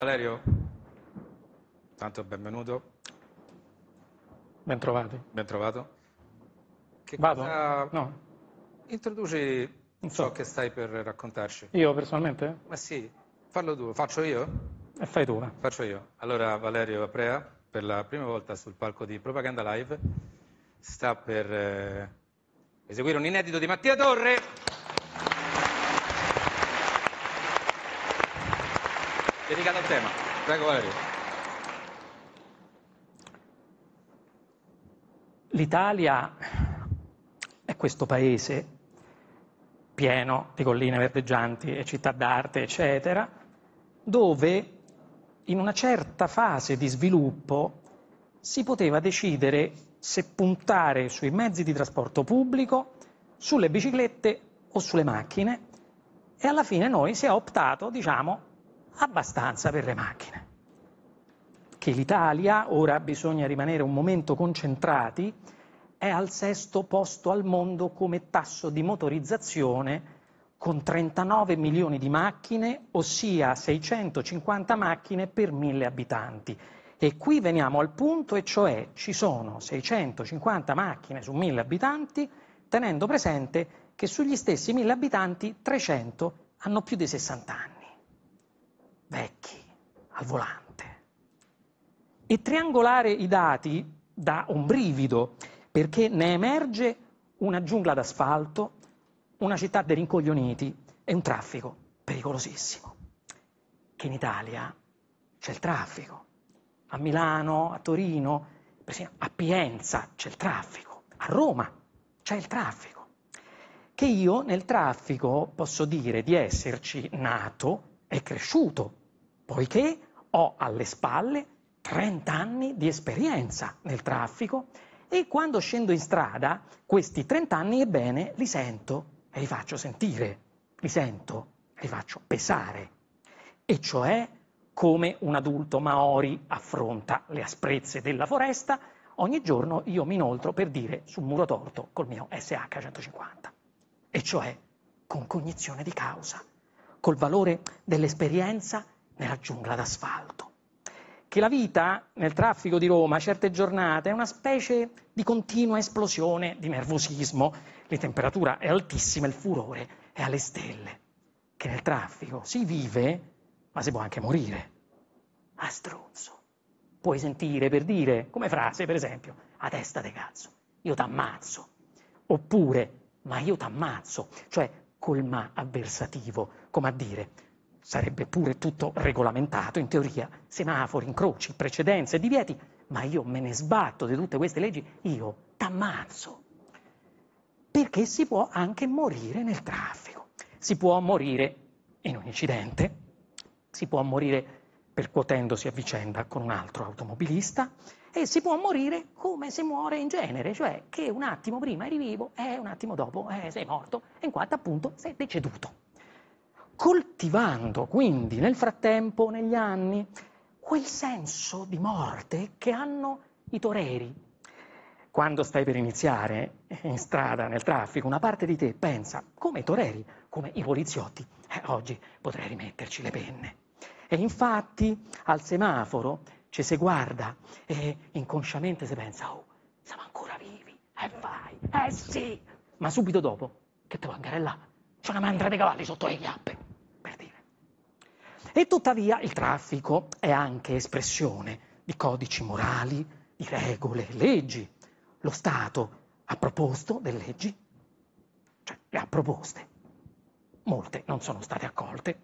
Valerio, tanto benvenuto. Bentrovato. Bentrovato. Che Vado? Cosa... No. Introduci so. ciò che stai per raccontarci. Io personalmente? Ma sì, fallo tu, faccio io? E fai tu. Faccio io. Allora Valerio Aprea, per la prima volta sul palco di Propaganda Live, sta per eh, eseguire un inedito di Mattia Torre. dedicato al tema. Prego Valerio. L'Italia è questo paese pieno di colline verdeggianti e città d'arte, eccetera, dove in una certa fase di sviluppo si poteva decidere se puntare sui mezzi di trasporto pubblico, sulle biciclette o sulle macchine e alla fine noi si è optato, diciamo, abbastanza per le macchine. Che l'Italia, ora bisogna rimanere un momento concentrati, è al sesto posto al mondo come tasso di motorizzazione con 39 milioni di macchine, ossia 650 macchine per mille abitanti. E qui veniamo al punto, e cioè ci sono 650 macchine su mille abitanti, tenendo presente che sugli stessi mille abitanti 300 hanno più di 60 anni vecchi al volante. E triangolare i dati dà un brivido, perché ne emerge una giungla d'asfalto, una città dei rincoglioniti e un traffico pericolosissimo. Che in Italia c'è il traffico. A Milano, a Torino, a Pienza c'è il traffico. A Roma c'è il traffico. Che io nel traffico posso dire di esserci nato e cresciuto poiché ho alle spalle 30 anni di esperienza nel traffico e quando scendo in strada questi 30 anni, ebbene, li sento e li faccio sentire, li sento e li faccio pesare. E cioè come un adulto maori affronta le asprezze della foresta, ogni giorno io mi inoltro per dire sul muro torto col mio SH150. E cioè con cognizione di causa, col valore dell'esperienza nella giungla d'asfalto. Che la vita nel traffico di Roma, certe giornate, è una specie di continua esplosione di nervosismo. La temperatura è altissima, il furore è alle stelle. Che nel traffico si vive, ma si può anche morire. A stronzo. Puoi sentire per dire, come frase per esempio, a testa de cazzo, io t'ammazzo. Oppure, ma io t'ammazzo. Cioè, col ma avversativo, come a dire, sarebbe pure tutto regolamentato, in teoria, semafori, incroci, precedenze, divieti, ma io me ne sbatto di tutte queste leggi, io t'ammazzo. Perché si può anche morire nel traffico, si può morire in un incidente, si può morire percuotendosi a vicenda con un altro automobilista e si può morire come si muore in genere, cioè che un attimo prima eri vivo e un attimo dopo eh, sei morto, e in quanto appunto sei deceduto coltivando quindi nel frattempo, negli anni, quel senso di morte che hanno i toreri. Quando stai per iniziare eh, in strada, nel traffico, una parte di te pensa, come i toreri, come i poliziotti, eh, oggi potrei rimetterci le penne. E infatti al semaforo ci si guarda e inconsciamente si pensa, oh, siamo ancora vivi, e eh vai, eh sì. Ma subito dopo, che te là, c'è una mandra dei cavalli sotto le chiappe. E tuttavia il traffico è anche espressione di codici morali, di regole, leggi. Lo Stato ha proposto delle leggi, cioè le ha proposte. Molte non sono state accolte,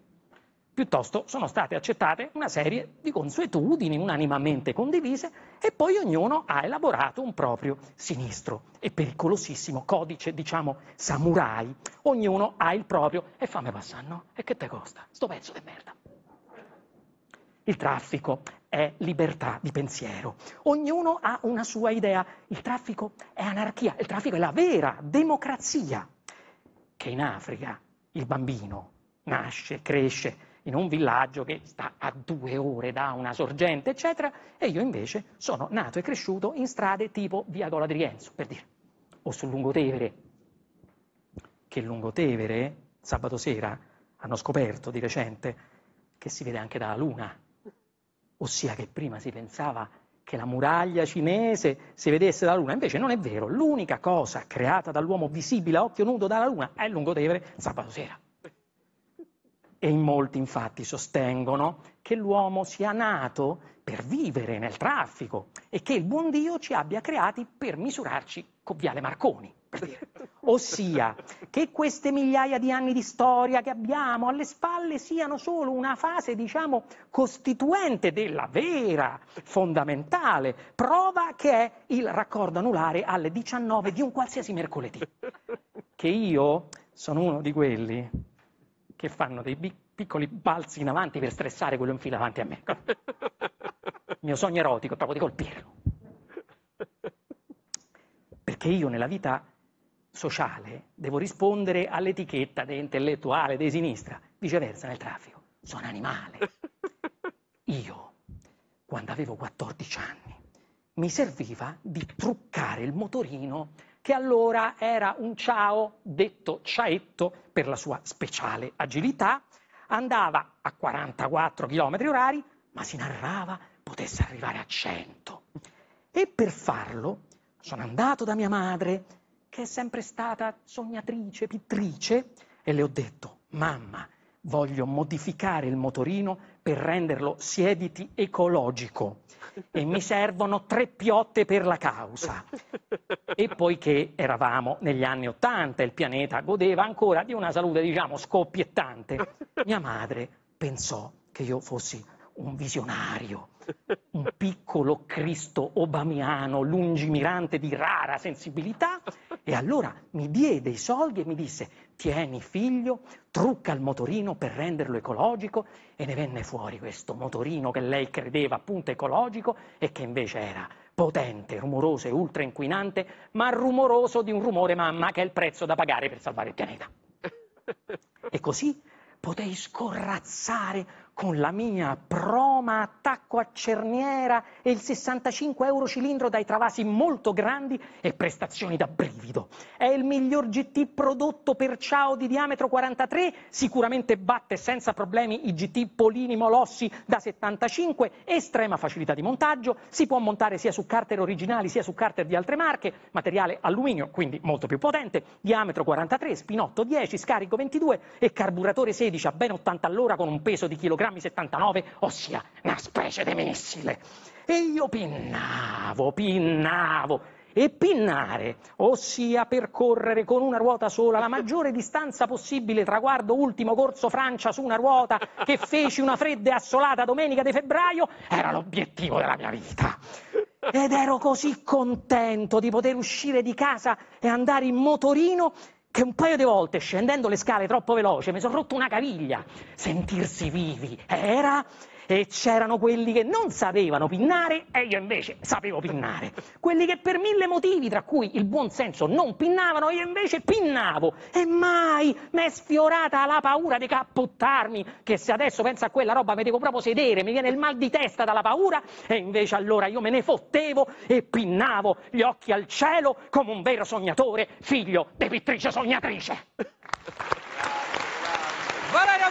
piuttosto sono state accettate una serie di consuetudini unanimamente condivise e poi ognuno ha elaborato un proprio sinistro e pericolosissimo codice, diciamo, samurai. Ognuno ha il proprio e fammi passare, no? E che te costa? Sto pezzo di merda. Il traffico è libertà di pensiero. Ognuno ha una sua idea. Il traffico è anarchia. Il traffico è la vera democrazia. Che in Africa il bambino nasce, cresce in un villaggio che sta a due ore da una sorgente, eccetera, e io invece sono nato e cresciuto in strade tipo via Gola di Rienzo, per dire, o sul Lungotevere, che Lungotevere, sabato sera, hanno scoperto di recente che si vede anche dalla Luna ossia che prima si pensava che la muraglia cinese si vedesse dalla Luna, invece non è vero, l'unica cosa creata dall'uomo visibile a occhio nudo dalla Luna è il lungotevere sabato sera. E in molti infatti sostengono che l'uomo sia nato per vivere nel traffico e che il buon Dio ci abbia creati per misurarci con Viale Marconi. Ossia, che queste migliaia di anni di storia che abbiamo alle spalle siano solo una fase, diciamo, costituente della vera, fondamentale prova che è il raccordo anulare alle 19 di un qualsiasi mercoledì. Che io sono uno di quelli che fanno dei bic- piccoli balzi in avanti per stressare quello in fila davanti a me. Il mio sogno erotico è proprio di colpirlo. Perché io nella vita sociale devo rispondere all'etichetta dell'intellettuale, di sinistra, viceversa nel traffico. Sono animale. Io, quando avevo 14 anni, mi serviva di truccare il motorino che allora era un ciao detto ciaetto per la sua speciale agilità, andava a 44 km orari, ma si narrava potesse arrivare a 100. E per farlo sono andato da mia madre, che è sempre stata sognatrice, pittrice, e le ho detto, mamma, voglio modificare il motorino per renderlo siediti ecologico e mi servono tre piotte per la causa. E poiché eravamo negli anni Ottanta, e il pianeta godeva ancora di una salute, diciamo, scoppiettante, mia madre pensò che io fossi un visionario, un piccolo Cristo obamiano lungimirante di rara sensibilità e allora mi diede i soldi e mi disse, tieni figlio, trucca il motorino per renderlo ecologico e ne venne fuori questo motorino che lei credeva appunto ecologico e che invece era potente, rumoroso e ultra inquinante, ma rumoroso di un rumore mamma che è il prezzo da pagare per salvare il pianeta. E così potei scorrazzare con la mia proma attacco a cerniera e il 65 euro cilindro dai travasi molto grandi e prestazioni da brivido. È il miglior GT prodotto per Ciao di diametro 43, sicuramente batte senza problemi i GT Polini Molossi da 75, estrema facilità di montaggio, si può montare sia su carter originali sia su carter di altre marche, materiale alluminio quindi molto più potente, diametro 43, spinotto 10, scarico 22 e carburatore 16 a ben 80 all'ora con un peso di chilogrammi grammi 79, ossia una specie di missile. E io pinnavo, pinnavo. E pinnare, ossia percorrere con una ruota sola la maggiore distanza possibile, traguardo ultimo corso Francia su una ruota che feci una fredda e assolata domenica di febbraio, era l'obiettivo della mia vita. Ed ero così contento di poter uscire di casa e andare in motorino che un paio di volte scendendo le scale troppo veloce mi sono rotto una caviglia. Sentirsi vivi era e c'erano quelli che non sapevano pinnare e io invece sapevo pinnare. Quelli che per mille motivi, tra cui il buon senso, non pinnavano, io invece pinnavo. E mai mi è sfiorata la paura di cappottarmi, che se adesso penso a quella roba mi devo proprio sedere, mi viene il mal di testa dalla paura, e invece allora io me ne fottevo e pinnavo gli occhi al cielo come un vero sognatore, figlio di pittrice sognatrice. Valeria